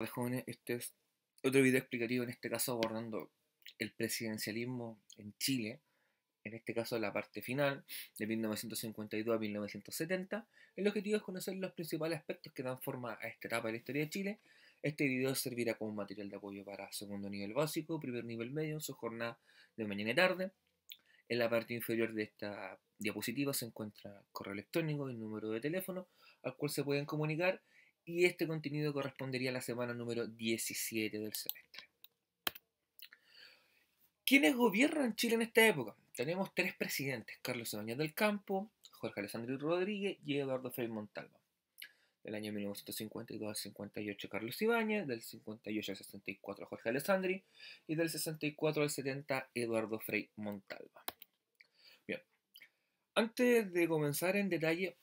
Hola jóvenes, este es otro video explicativo, en este caso abordando el presidencialismo en Chile, en este caso la parte final, de 1952 a 1970. El objetivo es conocer los principales aspectos que dan forma a esta etapa de la historia de Chile. Este video servirá como material de apoyo para segundo nivel básico, primer nivel medio, en su jornada de mañana y tarde. En la parte inferior de esta diapositiva se encuentra correo electrónico y el número de teléfono al cual se pueden comunicar y este contenido correspondería a la semana número 17 del semestre. ¿Quiénes gobiernan Chile en esta época? Tenemos tres presidentes, Carlos Ibañez del Campo, Jorge Alessandro Rodríguez y Eduardo Frei Montalva. Del año 1952 al 58 Carlos Ibáñez, del 58 al 64 Jorge Alessandri y del 64 al 70 Eduardo Frei Montalva. Bien, antes de comenzar en detalle,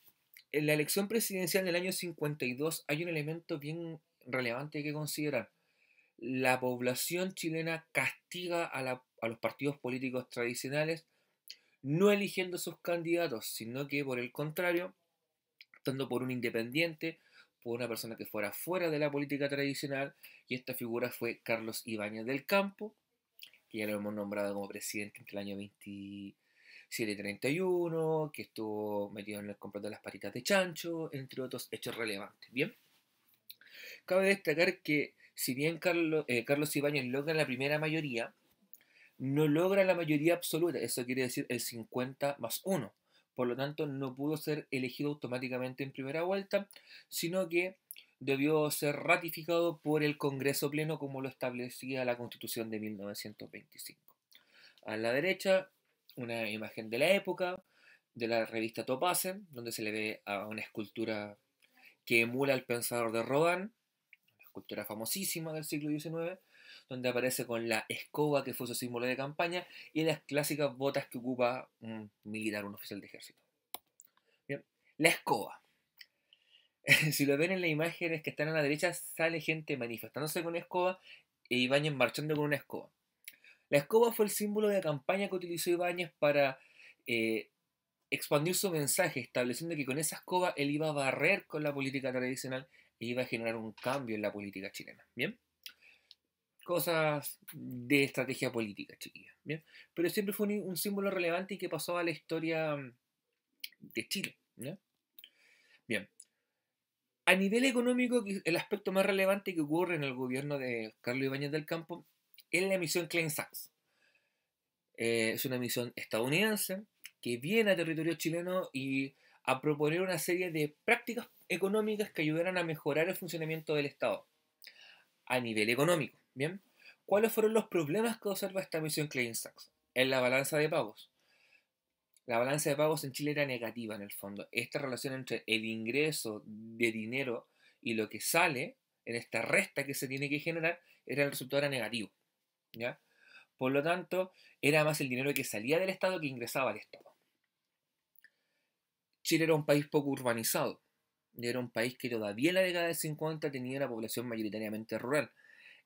en la elección presidencial del año 52 hay un elemento bien relevante que considerar. La población chilena castiga a, los partidos políticos tradicionales no eligiendo sus candidatos, sino que por el contrario, optando por un independiente, por una persona que fuera fuera de la política tradicional, y esta figura fue Carlos Ibáñez del Campo, que ya lo hemos nombrado como presidente en el año 20, 731, que estuvo metido en el complot de las paritas de chancho, entre otros hechos relevantes. Bien, cabe destacar que si bien Carlos, Ibañez eh, Carlos Ibáñez logra la primera mayoría, no logra la mayoría absoluta, eso quiere decir el 50 más 1. Por lo tanto, no pudo ser elegido automáticamente en primera vuelta, sino que debió ser ratificado por el Congreso Pleno como lo establecía la Constitución de 1925. A la derecha una imagen de la época, de la revista Topazen, donde se le ve a una escultura que emula al pensador de Rodan una escultura famosísima del siglo XIX, donde aparece con la escoba que fue su símbolo de campaña y las clásicas botas que ocupa un militar, un oficial de ejército. La escoba. si lo ven en las imágenes que están a la derecha, sale gente manifestándose con una escoba e Ibañez marchando con una escoba. La escoba fue el símbolo de la campaña que utilizó Ibáñez para eh, expandir su mensaje, estableciendo que con esa escoba él iba a barrer con la política tradicional e iba a generar un cambio en la política chilena. ¿Bien? Cosas de estrategia política, chiquilla. Pero siempre fue un, símbolo relevante y que pasó a la historia mm, de Chile. ¿bien? A nivel económico, el aspecto más relevante que ocurre en el gobierno de Carlos Ibáñez del Campo en la misión Clean Sachs. Eh, es una misión estadounidense que viene a territorio chileno y a proponer una serie de prácticas económicas que ayudaran a mejorar el funcionamiento del Estado a nivel económico. ¿Bien? ¿Cuáles fueron los problemas que observa esta misión Clean Sachs en la balanza de pagos? La balanza de pagos en Chile era negativa en el fondo. Esta relación entre el ingreso de dinero y lo que sale en esta resta que se tiene que generar era el resultado negativo. Por lo tanto, era más el dinero que salía del Estado que ingresaba al Estado. Chile era un país poco urbanizado, era un país que todavía en la década del 50 tenía una población mayoritariamente rural.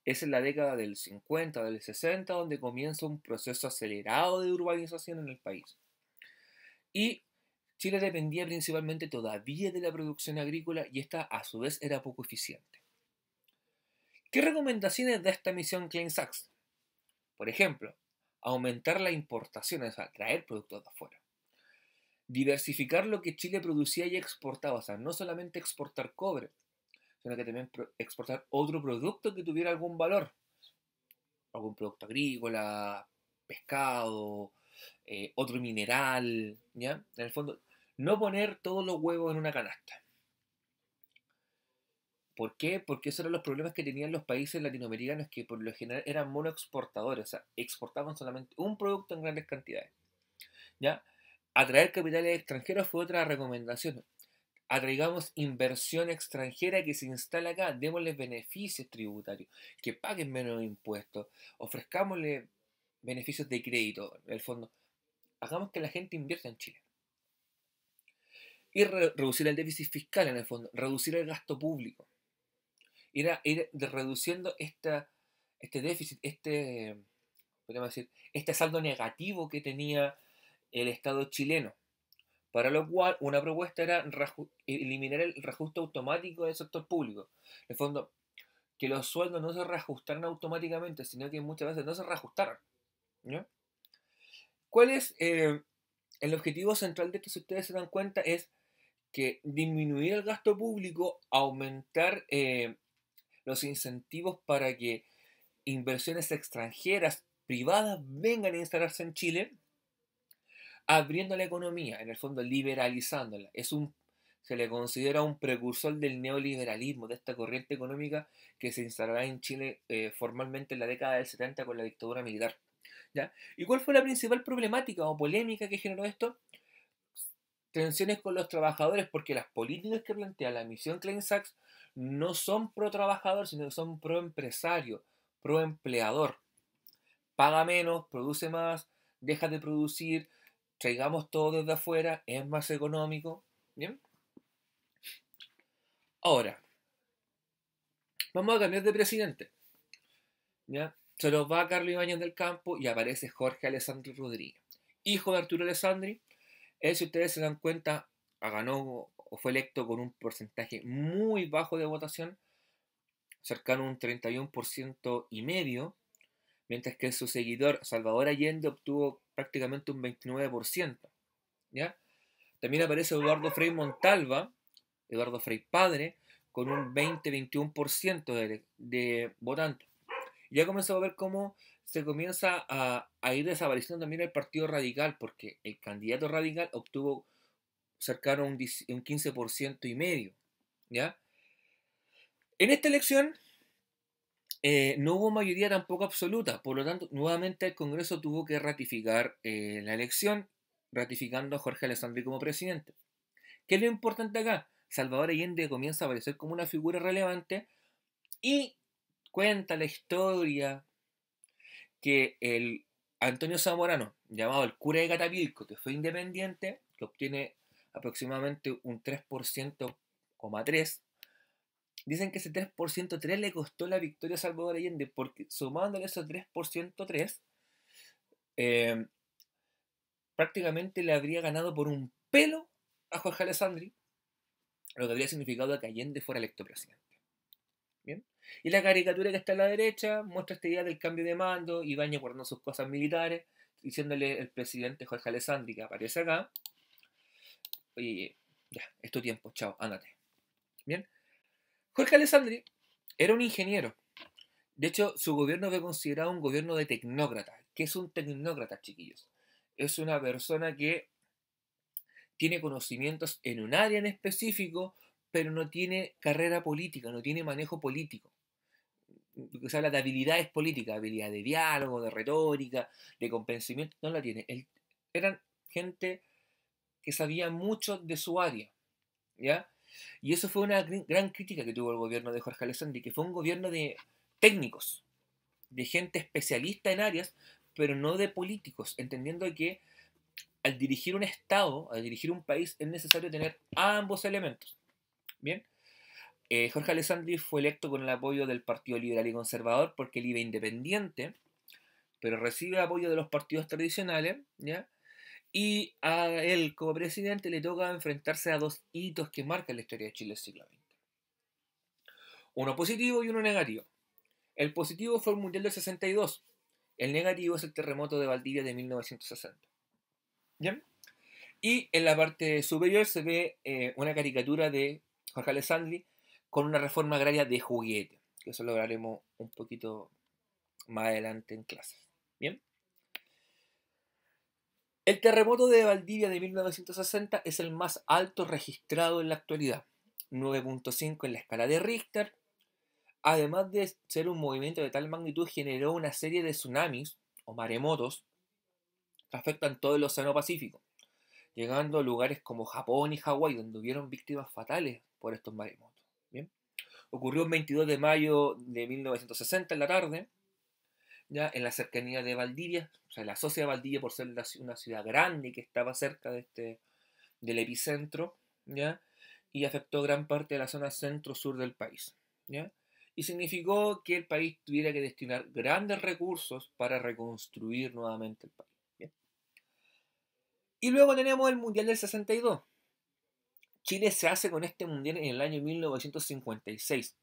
Es en la década del 50, del 60, donde comienza un proceso acelerado de urbanización en el país. Y Chile dependía principalmente todavía de la producción agrícola y esta a su vez era poco eficiente. ¿Qué recomendaciones da esta misión Klein Sachs? Por ejemplo, aumentar la importación, o traer productos de afuera. Diversificar lo que Chile producía y exportaba, o sea, no solamente exportar cobre, sino que también exportar otro producto que tuviera algún valor. Algún producto agrícola, pescado, eh, otro mineral, ¿ya? En el fondo, no poner todos los huevos en una canasta. ¿Por qué? Porque esos eran los problemas que tenían los países latinoamericanos que por lo general eran monoexportadores, o sea, exportaban solamente un producto en grandes cantidades. ¿Ya? Atraer capitales extranjeros fue otra recomendación. Atraigamos inversión extranjera que se instale acá, Démosle beneficios tributarios, que paguen menos impuestos, ofrezcámosle beneficios de crédito, en el fondo. Hagamos que la gente invierta en Chile y reducir el déficit fiscal en el fondo, reducir el gasto público ir, ir reduciendo este déficit, este, podemos decir, este saldo negativo que tenía el Estado chileno. Para lo cual, una propuesta era eliminar el reajuste automático del sector público. En el fondo, que los sueldos no se reajustaran automáticamente, sino que muchas veces no se reajustaran. ¿Cuál es eh, el objetivo central de esto, si ustedes se dan cuenta, es que disminuir el gasto público, aumentar eh, los incentivos para que inversiones extranjeras privadas vengan a instalarse en Chile, abriendo la economía, en el fondo liberalizándola. Es un, se le considera un precursor del neoliberalismo, de esta corriente económica que se instalará en Chile eh, formalmente en la década del 70 con la dictadura militar. ¿ya? ¿Y cuál fue la principal problemática o polémica que generó esto? Tensiones con los trabajadores, porque las políticas que plantea la misión Klein Sachs no son pro trabajador, sino que son pro empresario, pro empleador. Paga menos, produce más, deja de producir, traigamos todo desde afuera, es más económico. ¿Bien? Ahora, vamos a cambiar de presidente. ¿Ya? Se los va Carlos Ibáñez del Campo y aparece Jorge Alessandri Rodríguez, hijo de Arturo Alessandri. Él, si ustedes se dan cuenta, ganó o fue electo con un porcentaje muy bajo de votación, cercano a un 31% y medio, mientras que su seguidor Salvador Allende obtuvo prácticamente un 29%. ¿ya? También aparece Eduardo Frei Montalva, Eduardo Frei Padre, con un 20-21% de, de, votantes. Ya comenzó a ver cómo se comienza a, a, ir desapareciendo también el Partido Radical, porque el candidato radical obtuvo Cercaron un 15% y medio. ¿ya? En esta elección eh, no hubo mayoría tampoco absoluta, por lo tanto, nuevamente el Congreso tuvo que ratificar eh, la elección, ratificando a Jorge Alessandri como presidente. ¿Qué es lo importante acá? Salvador Allende comienza a aparecer como una figura relevante y cuenta la historia que el Antonio Zamorano, llamado el cura de Catapilco, que fue independiente, que obtiene aproximadamente un 3%3 Dicen que ese 3%3 le costó la victoria a Salvador Allende, porque sumándole ese 3%3 eh, prácticamente le habría ganado por un pelo a Jorge Alessandri, lo que habría significado que Allende fuera electo presidente. Y la caricatura que está a la derecha muestra esta idea del cambio de mando, Ibañez guardando sus cosas militares, diciéndole el presidente Jorge Alessandri, que aparece acá, y ya, es tiempo, chao, ándate. Bien. Jorge Alessandri era un ingeniero. De hecho, su gobierno fue considerado un gobierno de tecnócrata. ¿Qué es un tecnócrata, chiquillos? Es una persona que tiene conocimientos en un área en específico, pero no tiene carrera política, no tiene manejo político. Se habla de habilidades políticas, habilidad de diálogo, de retórica, de convencimiento, no la tiene. eran gente que sabía mucho de su área. ¿ya? Y eso fue una gran crítica que tuvo el gobierno de Jorge Alessandri, que fue un gobierno de técnicos, de gente especialista en áreas, pero no de políticos, entendiendo que al dirigir un Estado, al dirigir un país, es necesario tener ambos elementos. Bien. Eh, Jorge Alessandri fue electo con el apoyo del Partido Liberal y Conservador porque él iba independiente, pero recibe apoyo de los partidos tradicionales, ¿ya? Y a él, como presidente, le toca enfrentarse a dos hitos que marcan la historia de Chile del siglo XX. Uno positivo y uno negativo. El positivo fue el Mundial del 62. El negativo es el terremoto de Valdivia de 1960. ¿Bien? Y en la parte superior se ve eh, una caricatura de Jorge Alessandri con una reforma agraria de juguete. Que eso lo hablaremos un poquito más adelante en clase. ¿Bien? El terremoto de Valdivia de 1960 es el más alto registrado en la actualidad, 9.5 en la escala de Richter. Además de ser un movimiento de tal magnitud, generó una serie de tsunamis o maremotos que afectan todo el Océano Pacífico, llegando a lugares como Japón y Hawái, donde hubieron víctimas fatales por estos maremotos. Ocurrió el 22 de mayo de 1960 en la tarde ya en la cercanía de Valdivia, o sea, la socia de Valdivia por ser una ciudad grande que estaba cerca de este, del epicentro, ¿ya? y afectó gran parte de la zona centro-sur del país. Y significó que el país tuviera que destinar grandes recursos para reconstruir nuevamente el país. Y luego tenemos el Mundial del 62. Chile se hace con este Mundial en el año 1956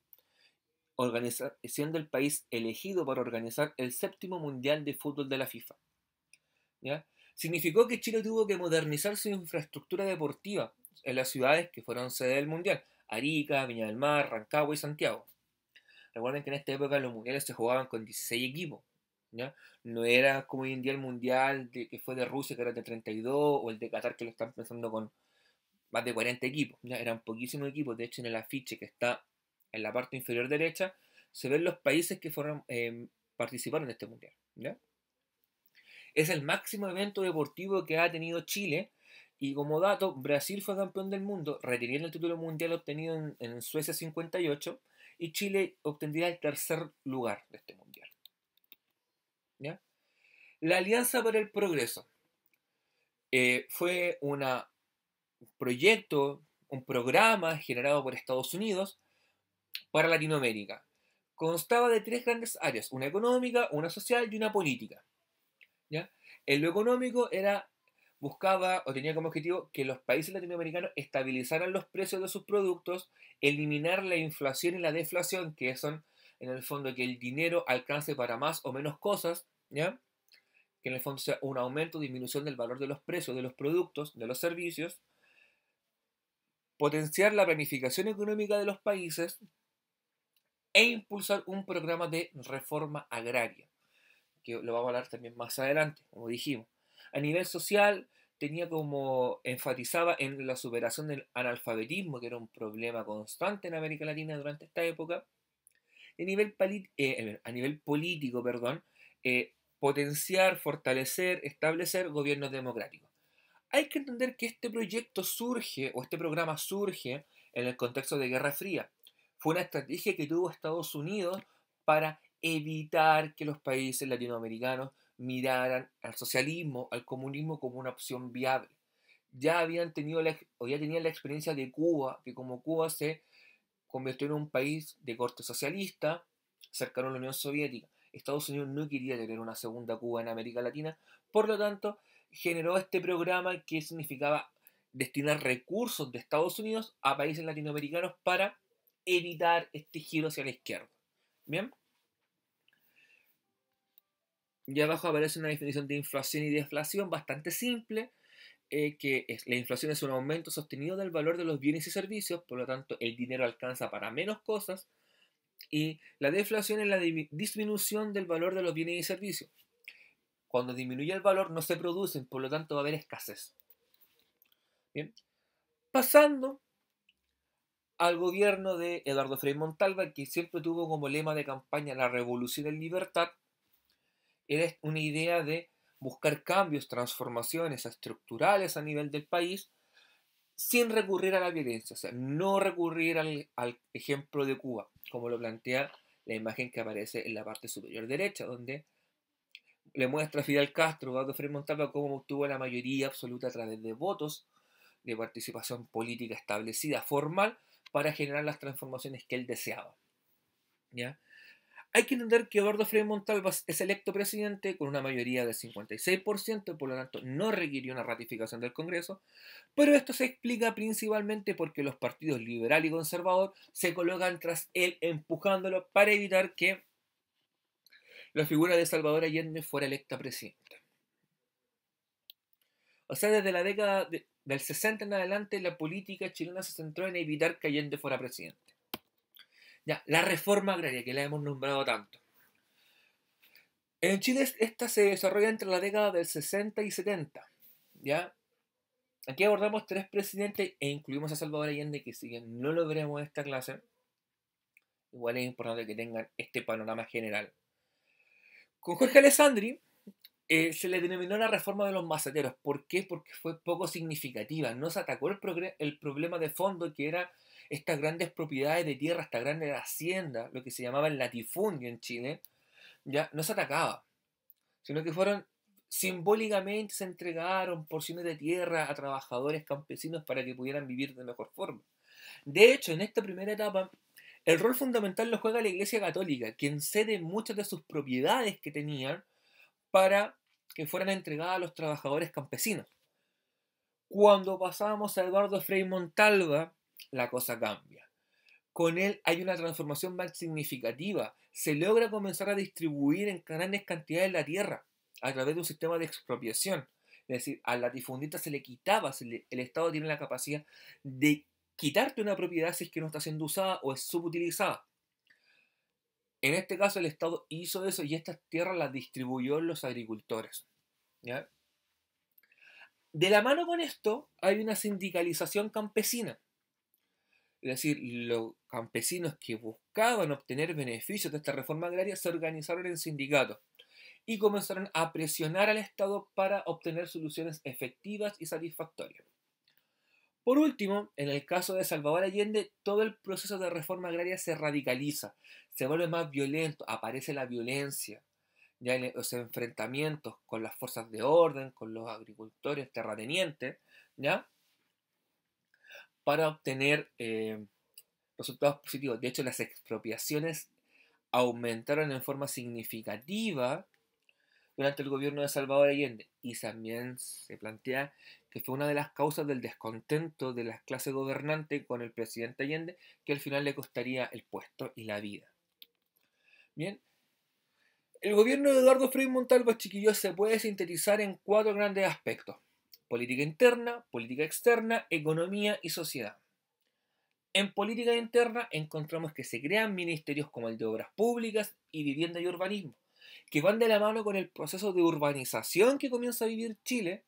siendo el país elegido para organizar el séptimo Mundial de Fútbol de la FIFA. Significó que Chile tuvo que modernizar su infraestructura deportiva en las ciudades que fueron sede del Mundial, Arica, Viña del Mar, Rancagua y Santiago. Recuerden que en esta época los mundiales se jugaban con 16 equipos. No era como hoy en día el mundial de, que fue de Rusia, que era de 32, o el de Qatar, que lo están pensando con más de 40 equipos. Eran poquísimos equipos. De hecho, en el afiche que está en la parte inferior derecha, se ven los países que fueron, eh, participaron en este mundial. Es el máximo evento deportivo que ha tenido Chile. Y como dato, Brasil fue campeón del mundo, reteniendo el título mundial obtenido en, Suecia 58, y Chile obtendría el tercer lugar de este mundial. La Alianza para el Progreso eh, fue un proyecto, un programa generado por Estados Unidos para Latinoamérica. Constaba de tres grandes áreas, una económica, una social y una política. En lo económico era buscaba o tenía como objetivo que los países latinoamericanos estabilizaran los precios de sus productos, eliminar la inflación y la deflación, que son en el fondo que el dinero alcance para más o menos cosas, ¿ya? que en el fondo sea un aumento o disminución del valor de los precios de los productos, de los servicios, potenciar la planificación económica de los países, e impulsar un programa de reforma agraria, que lo vamos a hablar también más adelante, como dijimos. A nivel social, tenía como enfatizaba en la superación del analfabetismo, que era un problema constante en América Latina durante esta época. A nivel, eh, a nivel político, perdón, eh, potenciar, fortalecer, establecer gobiernos democráticos. Hay que entender que este proyecto surge, o este programa surge, en el contexto de Guerra Fría, fue una estrategia que tuvo Estados Unidos para evitar que los países latinoamericanos miraran al socialismo, al comunismo como una opción viable. Ya habían tenido o ya tenían la experiencia de Cuba, que como Cuba se convirtió en un país de corte socialista, cercano la Unión Soviética. Estados Unidos no quería tener una segunda Cuba en América Latina, por lo tanto, generó este programa que significaba destinar recursos de Estados Unidos a países latinoamericanos para evitar este giro hacia la izquierda. ¿Bien? Y abajo aparece una definición de inflación y deflación bastante simple, eh, que la inflación es un aumento sostenido del valor de los bienes y servicios, por lo tanto el dinero alcanza para menos cosas, y la deflación es la disminución del valor de los bienes y servicios. Cuando disminuye el valor no se producen, por lo tanto va a haber escasez. Bien. Pasando al gobierno de Eduardo Frei Montalva, que siempre tuvo como lema de campaña la revolución en libertad, era una idea de buscar cambios, transformaciones estructurales a nivel del país sin recurrir a la violencia, o sea, no recurrir al, ejemplo de Cuba, como lo plantea la imagen que aparece en la parte superior derecha, donde le muestra a Fidel Castro, Eduardo Frei Montalva, cómo obtuvo la mayoría absoluta a través de votos, de participación política establecida, formal, para generar las transformaciones que él deseaba. Hay que entender que Eduardo Frei Montalvas es electo presidente con una mayoría del 56%, por lo tanto no requirió una ratificación del Congreso, pero esto se explica principalmente porque los partidos liberal y conservador se colocan tras él empujándolo para evitar que la figura de Salvador Allende fuera electa presidente. O sea, desde la década de, del 60 en adelante la política chilena se centró en evitar que Allende fuera presidente. Ya, la reforma agraria que la hemos nombrado tanto. En Chile esta se desarrolla entre la década del 60 y 70. ¿ya? Aquí abordamos tres presidentes e incluimos a Salvador Allende, que si no lo veremos en esta clase, igual es importante que tengan este panorama general. Con Jorge Alessandri eh, se le denominó la reforma de los maceteros. ¿Por qué? Porque fue poco significativa. No se atacó el, problema de fondo que era estas grandes propiedades de tierra, esta grandes hacienda, lo que se llamaba el latifundio en Chile, ya no se atacaba, sino que fueron simbólicamente se entregaron porciones de tierra a trabajadores campesinos para que pudieran vivir de mejor forma. De hecho, en esta primera etapa, el rol fundamental lo juega la Iglesia Católica, quien cede muchas de sus propiedades que tenían para que fueran entregadas a los trabajadores campesinos. Cuando pasamos a Eduardo Frei Montalva, la cosa cambia. Con él hay una transformación más significativa. Se logra comenzar a distribuir en grandes cantidades la tierra a través de un sistema de expropiación. Es decir, a la latifundista se le quitaba, el Estado tiene la capacidad de quitarte una propiedad si es que no está siendo usada o es subutilizada. En este caso el Estado hizo eso y estas tierras las distribuyó los agricultores. De la mano con esto hay una sindicalización campesina. Es decir, los campesinos que buscaban obtener beneficios de esta reforma agraria se organizaron en sindicatos y comenzaron a presionar al Estado para obtener soluciones efectivas y satisfactorias. Por último, en el caso de Salvador Allende, todo el proceso de reforma agraria se radicaliza, se vuelve más violento, aparece la violencia, ya en los enfrentamientos con las fuerzas de orden, con los agricultores terratenientes, ¿ya? Para obtener eh, resultados positivos. De hecho, las expropiaciones aumentaron en forma significativa durante el gobierno de Salvador Allende y también se plantea que fue una de las causas del descontento de la clase gobernante con el presidente Allende, que al final le costaría el puesto y la vida. Bien, el gobierno de Eduardo Frei Montalvo Chiquillo se puede sintetizar en cuatro grandes aspectos. Política interna, política externa, economía y sociedad. En política interna encontramos que se crean ministerios como el de Obras Públicas y Vivienda y Urbanismo, que van de la mano con el proceso de urbanización que comienza a vivir Chile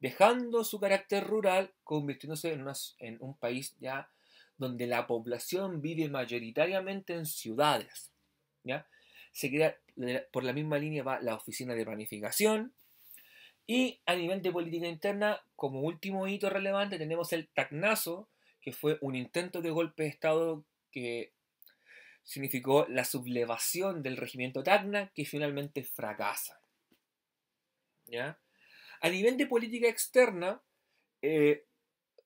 dejando su carácter rural, convirtiéndose en, un país ya donde la población vive mayoritariamente en ciudades. ¿ya? Se por la misma línea va la oficina de planificación. Y a nivel de política interna, como último hito relevante, tenemos el Tacnazo, que fue un intento de golpe de Estado que significó la sublevación del regimiento Tacna, que finalmente fracasa. ¿Ya? A nivel de política externa, eh,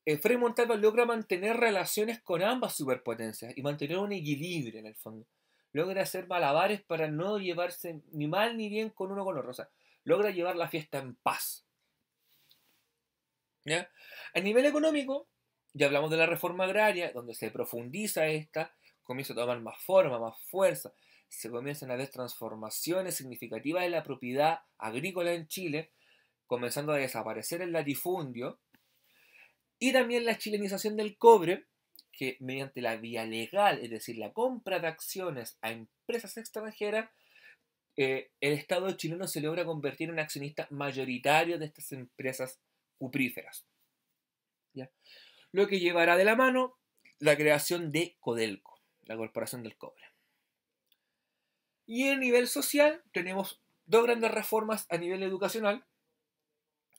eh Frei Montalva logra mantener relaciones con ambas superpotencias y mantener un equilibrio en el fondo. Logra hacer malabares para no llevarse ni mal ni bien con uno con otro. logra llevar la fiesta en paz. A nivel económico, ya hablamos de la reforma agraria, donde se profundiza esta, comienza a tomar más forma, más fuerza, se comienzan a ver transformaciones significativas de la propiedad agrícola en Chile, comenzando a desaparecer el latifundio, y también la chilenización del cobre, que mediante la vía legal, es decir, la compra de acciones a empresas extranjeras, eh, el Estado chileno se logra convertir en un accionista mayoritario de estas empresas cupríferas. Lo que llevará de la mano la creación de Codelco, la Corporación del Cobre. Y en nivel social tenemos dos grandes reformas a nivel educacional,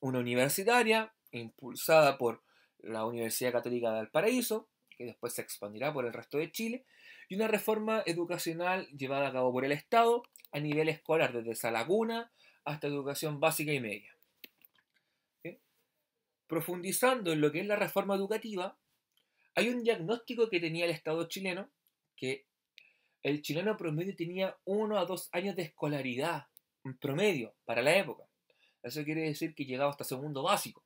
una universitaria impulsada por la Universidad Católica de Valparaíso, que después se expandirá por el resto de Chile, y una reforma educacional llevada a cabo por el Estado a nivel escolar, desde Salaguna hasta educación básica y media. Profundizando en lo que es la reforma educativa, hay un diagnóstico que tenía el Estado chileno, que el chileno promedio tenía uno a dos años de escolaridad, un promedio, para la época. Eso quiere decir que llegaba hasta segundo básico.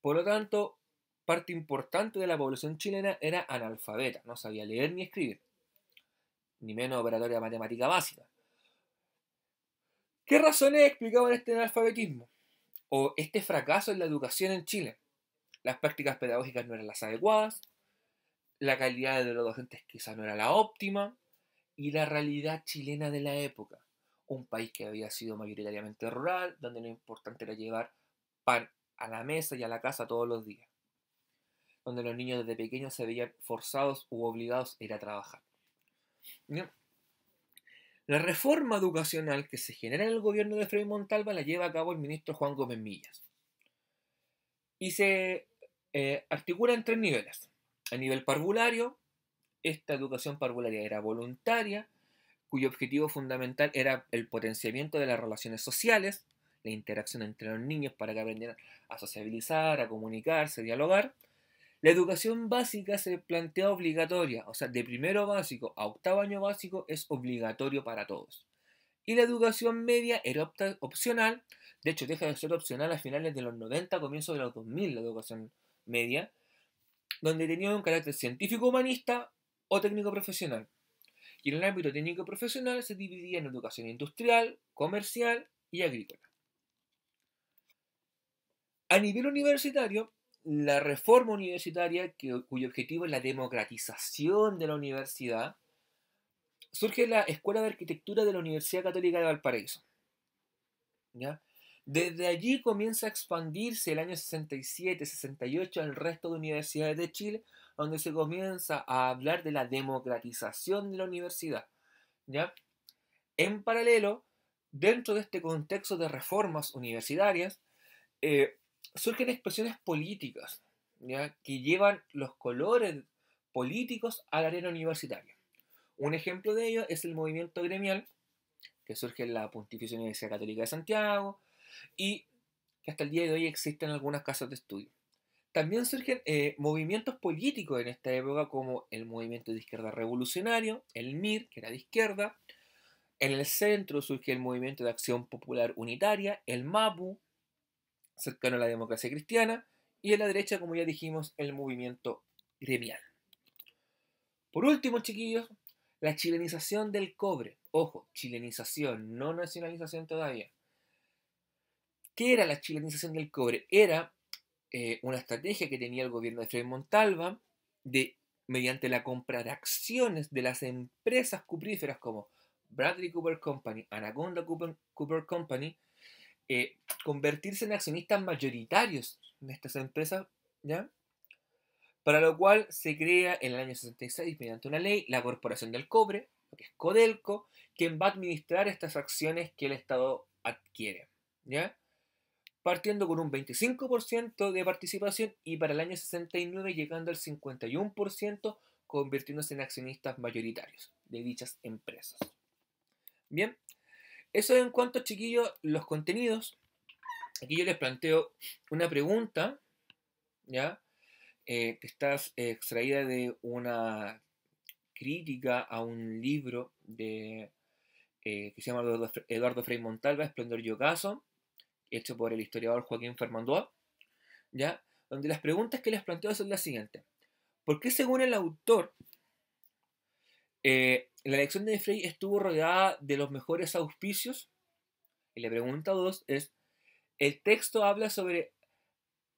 Por lo tanto, parte importante de la población chilena era analfabeta, no sabía leer ni escribir, ni menos operatoria matemática básica. ¿Qué razones explicaban este analfabetismo o este fracaso en la educación en Chile? Las prácticas pedagógicas no eran las adecuadas, la calidad de los docentes quizá no era la óptima y la realidad chilena de la época un país que había sido mayoritariamente rural, donde lo importante era llevar pan a la mesa y a la casa todos los días, donde los niños desde pequeños se veían forzados u obligados a ir a trabajar. La reforma educacional que se genera en el gobierno de Frei Montalva la lleva a cabo el ministro Juan Gómez Millas. Y se eh, articula en tres niveles. A nivel parvulario, esta educación parvularia era voluntaria, cuyo objetivo fundamental era el potenciamiento de las relaciones sociales, la interacción entre los niños para que aprendieran a sociabilizar, a comunicarse, a dialogar. La educación básica se plantea obligatoria, o sea, de primero básico a octavo año básico es obligatorio para todos. Y la educación media era opcional, de hecho deja de ser opcional a finales de los 90, comienzos de los 2000 la educación media, donde tenía un carácter científico humanista o técnico profesional y en el ámbito técnico profesional se dividía en educación industrial, comercial y agrícola. A nivel universitario, la reforma universitaria, que, cuyo objetivo es la democratización de la universidad, surge en la Escuela de Arquitectura de la Universidad Católica de Valparaíso. Desde allí comienza a expandirse el año 67-68 al resto de universidades de Chile, donde se comienza a hablar de la democratización de la universidad. ¿ya? En paralelo, dentro de este contexto de reformas universitarias, eh, surgen expresiones políticas que llevan los colores políticos a la arena universitaria. Un ejemplo de ello es el movimiento gremial que surge en la Pontificia Universidad Católica de Santiago y que hasta el día de hoy existen algunas casas de estudio. También surgen eh, movimientos políticos en esta época como el movimiento de izquierda revolucionario, el MIR, que era de izquierda. En el centro surge el movimiento de acción popular unitaria, el MAPU, cercano a la democracia cristiana. Y en la derecha, como ya dijimos, el movimiento gremial. Por último, chiquillos, la chilenización del cobre. Ojo, chilenización, no nacionalización todavía. ¿Qué era la chilenización del cobre? Era eh, una estrategia que tenía el gobierno de Fred Montalva de, mediante la compra de acciones de las empresas cupríferas como Bradley Cooper Company, Anaconda Cooper, Company, eh, convertirse en accionistas mayoritarios de estas empresas, ¿ya? Para lo cual se crea en el año 66, mediante una ley, la Corporación del Cobre, que es Codelco, quien va a administrar estas acciones que el Estado adquiere, ¿ya? partiendo con un 25% de participación y para el año 69 llegando al 51%, convirtiéndose en accionistas mayoritarios de dichas empresas. Bien, eso en cuanto, chiquillos, los contenidos. Aquí yo les planteo una pregunta, ¿ya? Eh, estás que eh, extraída de una crítica a un libro de, eh, que se llama Eduardo, Frei Montalva, Esplendor y hecho por el historiador Joaquín Fernandoa, ¿ya? donde las preguntas que les planteo son las siguientes. ¿Por qué según el autor eh, la elección de Frey estuvo rodeada de los mejores auspicios? Y la pregunta 2 es, el texto habla sobre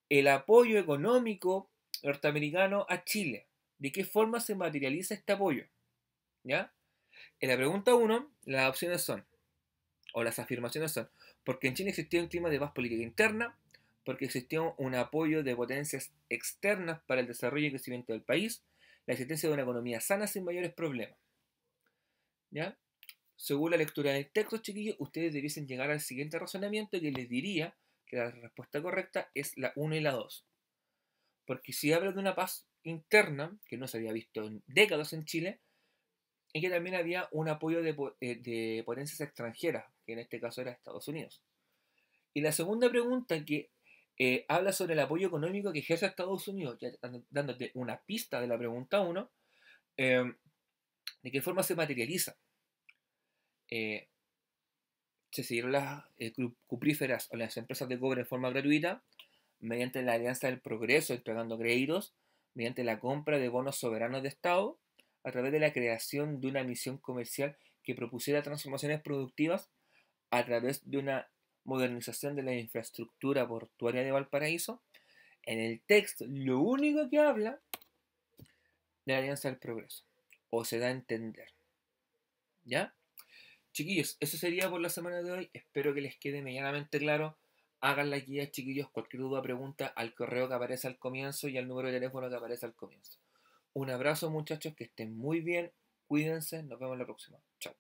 el apoyo económico norteamericano a Chile. ¿De qué forma se materializa este apoyo? ¿Ya? En la pregunta 1, las opciones son o las afirmaciones son, porque en China existió un clima de paz política interna, porque existió un apoyo de potencias externas para el desarrollo y crecimiento del país, la existencia de una economía sana sin mayores problemas. ¿Ya? Según la lectura del texto, chiquillos, ustedes debiesen llegar al siguiente razonamiento que les diría que la respuesta correcta es la 1 y la 2. Porque si hablo de una paz interna, que no se había visto en décadas en Chile, y que también había un apoyo eh, de, potencias extranjeras, que en este caso era Estados Unidos. Y la segunda pregunta que eh, habla sobre el apoyo económico que ejerce Estados Unidos, ya dándote una pista de la pregunta 1, em, de qué forma se materializa. Eh, se siguieron las cupríferas o las empresas de cobre en forma gratuita, mediante la alianza del progreso entregando créditos, mediante la compra de bonos soberanos de Estado, a través de la creación de una misión comercial que propusiera transformaciones productivas a través de una modernización de la infraestructura portuaria de Valparaíso. En el texto lo único que habla de la Alianza del Progreso, o se da a entender. ¿Ya? Chiquillos, eso sería por la semana de hoy. Espero que les quede medianamente claro. Hagan la guía, chiquillos. Cualquier duda, o pregunta al correo que aparece al comienzo y al número de teléfono que aparece al comienzo. Un abrazo muchachos, que estén muy bien, cuídense, nos vemos la próxima. Chao.